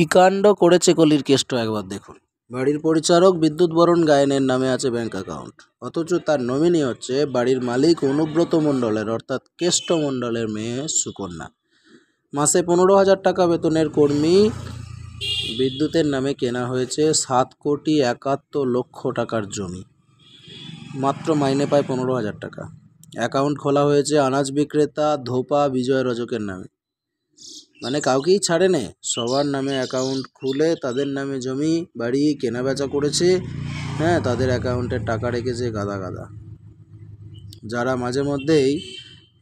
কি কাণ্ড করেছে কলির কেষ্ট একবার দেখুন বাড়ির পরিচারক বিদ্যুৎ বরণ গায়নের নামে আছে ব্যাঙ্ক অ্যাকাউন্ট অথচ তার নমিনি হচ্ছে বাড়ির মালিক অনুব্রত মণ্ডলের অর্থাৎ কেষ্ট মণ্ডলের মেয়ে সুকন্যা মাসে পনেরো হাজার টাকা বেতনের কর্মী বিদ্যুতের নামে কেনা হয়েছে সাত কোটি একাত্তর লক্ষ টাকার জমি মাত্র মাইনে পায় পনেরো হাজার টাকা অ্যাকাউন্ট খোলা হয়েছে আনাজ বিক্রেতা ধোপা বিজয় রজকের নামে মানে কাউকেই ছাড়ে নে সবার নামে অ্যাকাউন্ট খুলে তাদের নামে জমি বাড়ি কেনা বেচা করেছে হ্যাঁ তাদের অ্যাকাউন্টে টাকা রেখেছে গাদা গাদা যারা মাঝে মধ্যেই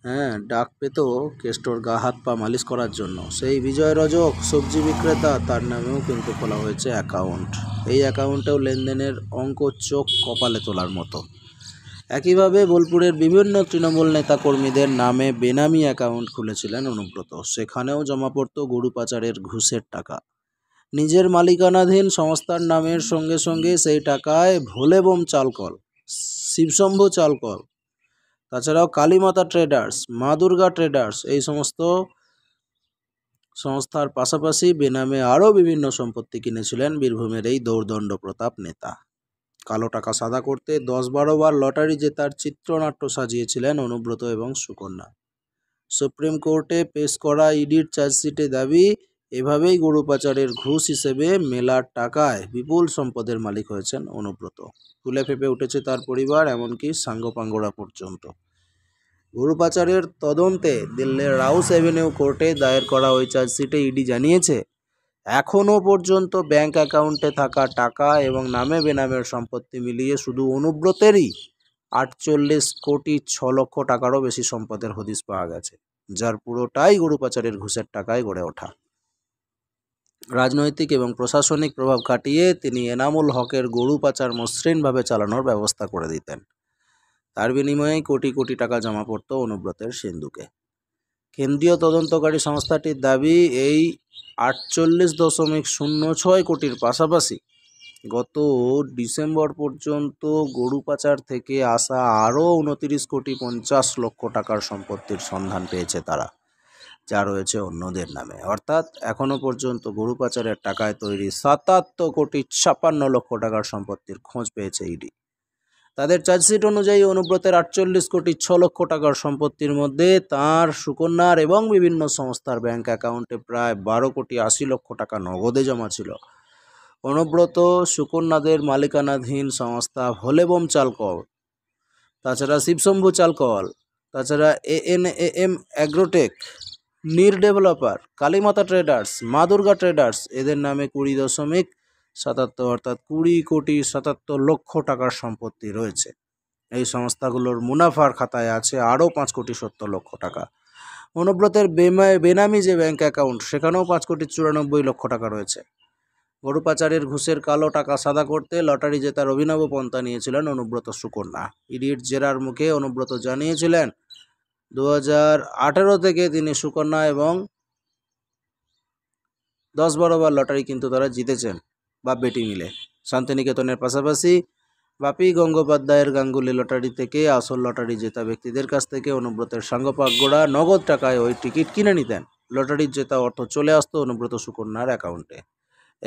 হ্যাঁ ডাক পেত কেস্টোর গা হাত পা মালিশ করার জন্য সেই বিজয় রজক সবজি বিক্রেতা তার নামেও কিন্তু খোলা হয়েছে অ্যাকাউন্ট এই অ্যাকাউন্টেও লেনদেনের অঙ্ক চোখ কপালে তোলার মতো একইভাবে বোলপুরের বিভিন্ন তৃণমূল নেতাকর্মীদের নামে বেনামি অ্যাকাউন্ট খুলেছিলেন অনুব্রত সেখানেও জমা পড়ত গরু পাচারের ঘুষের টাকা নিজের মালিকানাধীন সংস্থার নামের সঙ্গে সঙ্গে সেই টাকায় ভোলেবম চালকল শিবশম্ভু চালকল তাছাড়াও কালীমাতা ট্রেডার্স মা দুর্গা ট্রেডার্স এই সমস্ত সংস্থার পাশাপাশি বেনামে আরও বিভিন্ন সম্পত্তি কিনেছিলেন বীরভূমের এই দৌর্দণ্ড প্রতাপ নেতা কালো টাকা সাদা করতে দশ বারোবার লটারি জেতার চিত্রনাট্য সাজিয়েছিলেন অনুব্রত এবং সুকন্যা সুপ্রিম কোর্টে পেশ করা ইডির চার্জশিটে দাবি এভাবেই গরু পাচারের ঘুষ হিসেবে মেলার টাকায় বিপুল সম্পদের মালিক হয়েছেন অনুব্রত ফুলে ফেপে উঠেছে তার পরিবার এমনকি সাঙ্গপাঙ্গরা পর্যন্ত গরু পাচারের তদন্তে দিল্লির রাউস অ্যাভিনিউ কোর্টে দায়ের করা ওই চার্জশিটে ইডি জানিয়েছে এখনও পর্যন্ত ব্যাঙ্ক অ্যাকাউন্টে থাকা টাকা এবং নামে বেনামের সম্পত্তি মিলিয়ে শুধু অনুব্রতেরই আটচল্লিশ কোটি ছ লক্ষ টাকারও বেশি সম্পদের হদিস পাওয়া গেছে যার পুরোটাই গরু পাচারের ঘুষের টাকায় গড়ে ওঠা রাজনৈতিক এবং প্রশাসনিক প্রভাব খাটিয়ে তিনি এনামুল হকের গরু পাচার মসৃণভাবে চালানোর ব্যবস্থা করে দিতেন তার বিনিময়ে কোটি কোটি টাকা জমা পড়ত অনুব্রতের সিন্ধুকে কেন্দ্রীয় তদন্তকারী সংস্থাটির দাবি এই আটচল্লিশ দশমিক শূন্য ছয় কোটির পাশাপাশি গত ডিসেম্বর পর্যন্ত গরু পাচার থেকে আসা আরও উনতিরিশ কোটি পঞ্চাশ লক্ষ টাকার সম্পত্তির সন্ধান পেয়েছে তারা যা রয়েছে অন্যদের নামে অর্থাৎ এখনও পর্যন্ত গরু পাচারের টাকায় তৈরি সাতাত্তর কোটি ছাপ্পান্ন লক্ষ টাকার সম্পত্তির খোঁজ পেয়েছে ইডি তাদের চার্জশিট অনুযায়ী অনুব্রতের আটচল্লিশ কোটি ছ লক্ষ টাকার সম্পত্তির মধ্যে তার সুকন্যার এবং বিভিন্ন সংস্থার ব্যাংক অ্যাকাউন্টে প্রায় বারো কোটি আশি লক্ষ টাকা নগদে জমা ছিল অনুব্রত সুকন্যাদের মালিকানাধীন সংস্থা ভলেবম চালকল তাছাড়া শিবশম্ভু চালকল তাছাড়া A N A M agrotech নির developer Kalimata traders Maa Durga traders এদের নামে কুড়ি দশমিক সাতাত্তর অর্থাৎ কুড়ি কোটি সাতাত্তর লক্ষ টাকার সম্পত্তি রয়েছে এই সংস্থাগুলোর মুনাফার খাতায় আছে আরও পাঁচ কোটি সত্তর লক্ষ টাকা অনুব্রতের বেমায় বেনামি যে ব্যাঙ্ক অ্যাকাউন্ট সেখানেও পাঁচ কোটি চুরানব্বই লক্ষ টাকা রয়েছে গরু পাচারের ঘুষের কালো টাকা সাদা করতে লটারি জেতার অভিনব পন্থা নিয়েছিলেন অনুব্রত সুকন্যা ইডির জেরার মুখে অনুব্রত জানিয়েছিলেন দু থেকে তিনি সুকন্যা এবং দশ বারোবার লটারি কিন্তু তারা জিতেছেন বা বেটি মিলে শান্তিনিকেতনের পাশাপাশি বাপি গঙ্গোপাধ্যায়ের গাঙ্গুলি লটারি থেকে আসল লটারি জেতা ব্যক্তিদের কাছ থেকে অনুব্রতের সাঙ্গপাকগোড়া নগদ টাকায় ওই টিকিট কিনে নিতেন লটারির জেতা অর্থ চলে আসতো অনুব্রত সুকন্যার অ্যাকাউন্টে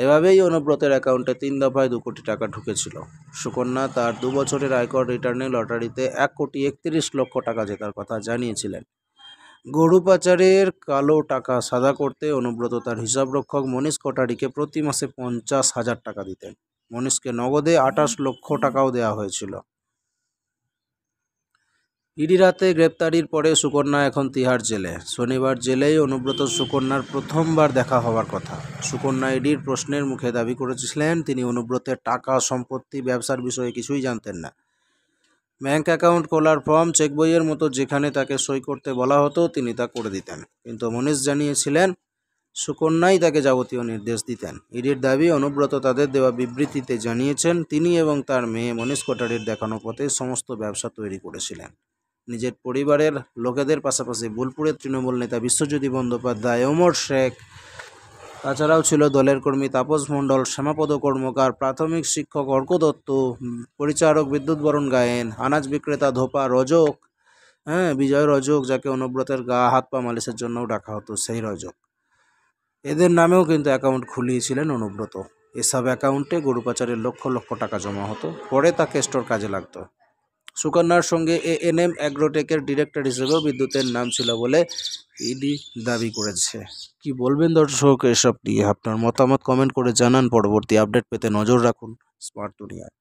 এভাবেই অনুব্রতের অ্যাকাউন্টে তিন দফায় দু কোটি টাকা ঢুকেছিল সুকন্যা তার দু বছরের আয়কর রিটার্নে লটারিতে এক কোটি একত্রিশ লক্ষ টাকা জেতার কথা জানিয়েছিলেন গরু পাচারের কালো টাকা সাদা করতে অনুব্রত তার হিসাবরক্ষক মনীষ কোটারিকে প্রতি মাসে পঞ্চাশ হাজার টাকা দিতেন মনীষকে নগদে আঠাশ লক্ষ টাকাও দেওয়া হয়েছিল ইডি রাতে গ্রেপ্তারির পরে সুকন্যা এখন তিহার জেলে শনিবার জেলেই অনুব্রত সুকন্যার প্রথমবার দেখা হওয়ার কথা সুকন্যা ইডির প্রশ্নের মুখে দাবি করেছিলেন তিনি অনুব্রতের টাকা সম্পত্তি ব্যবসার বিষয়ে কিছুই জানতেন না ব্যাঙ্ক অ্যাকাউন্ট খোলার ফর্ম চেক বইয়ের মতো যেখানে তাকে সই করতে বলা হতো তিনি তা করে দিতেন কিন্তু মনীষ জানিয়েছিলেন সুকন্যাই তাকে যাবতীয় নির্দেশ দিতেন ইডির দাবি অনুব্রত তাদের দেওয়া বিবৃতিতে জানিয়েছেন তিনি এবং তার মেয়ে মনীষ কোটারির দেখানো পথে সমস্ত ব্যবসা তৈরি করেছিলেন নিজের পরিবারের লোকেদের পাশাপাশি বোলপুরের তৃণমূল নেতা বিশ্বজ্যোতি বন্দ্যোপাধ্যায় ওমর শেখ তাছাড়াও ছিল দলের কর্মী তাপস মণ্ডল শ্যামাপদ কর্মকার প্রাথমিক শিক্ষক অর্ক দত্ত পরিচারক বিদ্যুৎ বরণ গায়েন আনাজ বিক্রেতা ধোপা রজক হ্যাঁ বিজয় রজক যাকে অনুব্রতের গা হাত পা মালিশের জন্যও ডাকা হতো সেই রজক এদের নামেও কিন্তু অ্যাকাউন্ট খুলিয়েছিলেন অনুব্রত এসব অ্যাকাউন্টে গরু পাচারের লক্ষ লক্ষ টাকা জমা হতো পরে তা স্টোর কাজে লাগত সুকন্যার সঙ্গে এ এন এম অ্যাগ্রোটেকের ডিরেক্টর হিসেবেও বিদ্যুতের নাম ছিল বলে ইডি দাবি করেছে কি বলবেন দর্শক এসব নিয়ে আপনার মতামত কমেন্ট করে জানান পরবর্তী আপডেট পেতে নজর রাখুন স্মার্ট দুনিয়ায়